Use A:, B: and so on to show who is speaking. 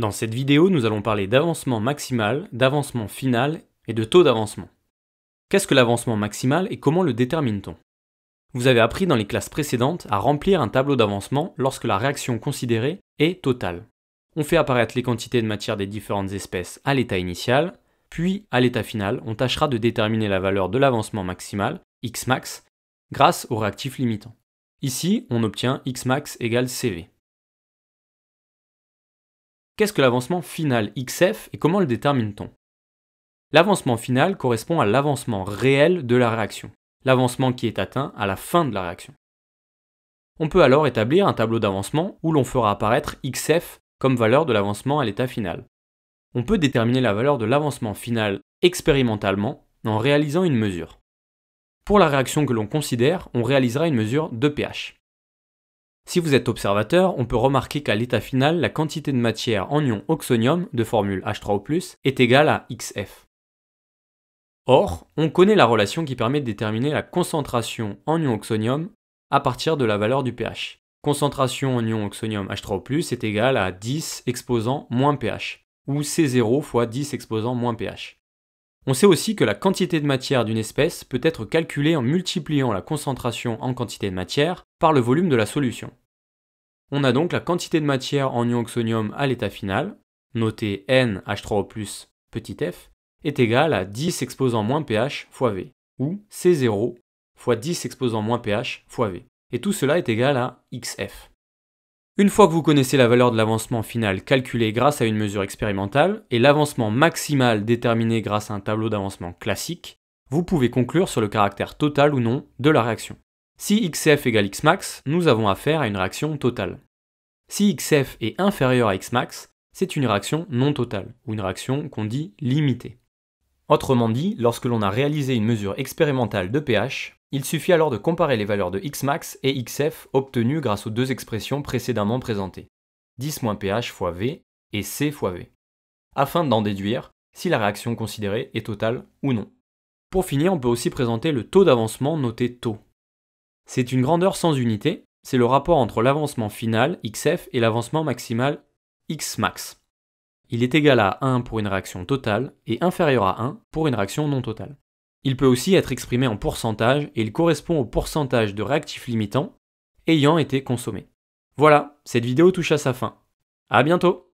A: Dans cette vidéo, nous allons parler d'avancement maximal, d'avancement final et de taux d'avancement. Qu'est-ce que l'avancement maximal et comment le détermine-t-on Vous avez appris dans les classes précédentes à remplir un tableau d'avancement lorsque la réaction considérée est totale. On fait apparaître les quantités de matière des différentes espèces à l'état initial, puis à l'état final, on tâchera de déterminer la valeur de l'avancement maximal, Xmax, grâce au réactif limitant. Ici, on obtient Xmax égale CV. Qu'est-ce que l'avancement final XF et comment le détermine-t-on L'avancement final correspond à l'avancement réel de la réaction, l'avancement qui est atteint à la fin de la réaction. On peut alors établir un tableau d'avancement où l'on fera apparaître XF comme valeur de l'avancement à l'état final. On peut déterminer la valeur de l'avancement final expérimentalement en réalisant une mesure. Pour la réaction que l'on considère, on réalisera une mesure de pH. Si vous êtes observateur, on peut remarquer qu'à l'état final, la quantité de matière en ion oxonium de formule H3O+, est égale à XF. Or, on connaît la relation qui permet de déterminer la concentration en ion oxonium à partir de la valeur du pH. Concentration en ion oxonium H3O+, est égale à 10 exposant moins pH, ou C0 fois 10 exposant moins pH. On sait aussi que la quantité de matière d'une espèce peut être calculée en multipliant la concentration en quantité de matière par le volume de la solution. On a donc la quantité de matière en ion-oxonium à l'état final, notée NH3O+, petit f, est égale à 10 exposant moins pH fois V, ou C0 fois 10 exposant moins pH fois V. Et tout cela est égal à XF. Une fois que vous connaissez la valeur de l'avancement final calculée grâce à une mesure expérimentale et l'avancement maximal déterminé grâce à un tableau d'avancement classique, vous pouvez conclure sur le caractère total ou non de la réaction. Si xf égale xmax, nous avons affaire à une réaction totale. Si xf est inférieur à xmax, c'est une réaction non totale, ou une réaction qu'on dit limitée. Autrement dit, lorsque l'on a réalisé une mesure expérimentale de pH, il suffit alors de comparer les valeurs de xmax et xf obtenues grâce aux deux expressions précédemment présentées, 10 pH fois V et C fois V, afin d'en déduire si la réaction considérée est totale ou non. Pour finir, on peut aussi présenter le taux d'avancement noté taux. C'est une grandeur sans unité, c'est le rapport entre l'avancement final xf et l'avancement maximal xmax. Il est égal à 1 pour une réaction totale et inférieur à 1 pour une réaction non totale. Il peut aussi être exprimé en pourcentage et il correspond au pourcentage de réactifs limitants ayant été consommés. Voilà, cette vidéo touche à sa fin. À bientôt